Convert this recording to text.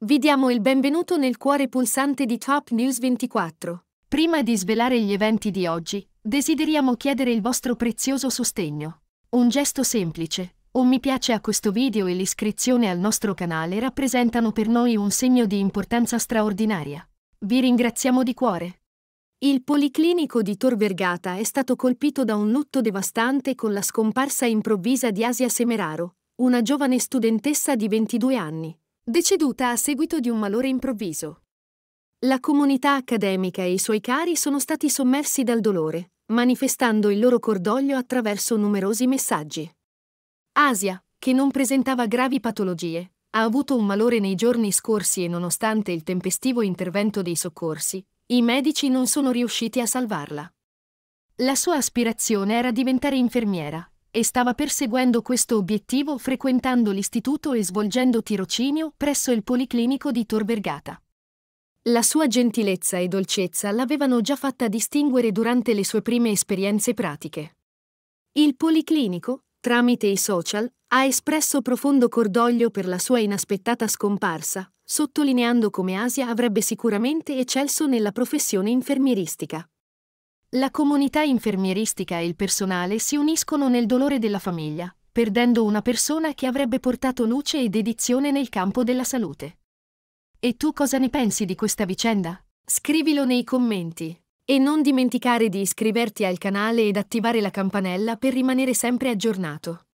Vi diamo il benvenuto nel cuore pulsante di Top News 24. Prima di svelare gli eventi di oggi, desideriamo chiedere il vostro prezioso sostegno. Un gesto semplice, un mi piace a questo video e l'iscrizione al nostro canale rappresentano per noi un segno di importanza straordinaria. Vi ringraziamo di cuore. Il Policlinico di Tor Vergata è stato colpito da un lutto devastante con la scomparsa improvvisa di Asia Semeraro, una giovane studentessa di 22 anni, deceduta a seguito di un malore improvviso. La comunità accademica e i suoi cari sono stati sommersi dal dolore, manifestando il loro cordoglio attraverso numerosi messaggi. Asia, che non presentava gravi patologie, ha avuto un malore nei giorni scorsi e nonostante il tempestivo intervento dei soccorsi, i medici non sono riusciti a salvarla. La sua aspirazione era diventare infermiera, e stava perseguendo questo obiettivo frequentando l'istituto e svolgendo tirocinio presso il Policlinico di Tor Vergata. La sua gentilezza e dolcezza l'avevano già fatta distinguere durante le sue prime esperienze pratiche. Il Policlinico, tramite i social, ha espresso profondo cordoglio per la sua inaspettata scomparsa, sottolineando come Asia avrebbe sicuramente eccelso nella professione infermieristica. La comunità infermieristica e il personale si uniscono nel dolore della famiglia, perdendo una persona che avrebbe portato luce e dedizione nel campo della salute. E tu cosa ne pensi di questa vicenda? Scrivilo nei commenti. E non dimenticare di iscriverti al canale ed attivare la campanella per rimanere sempre aggiornato.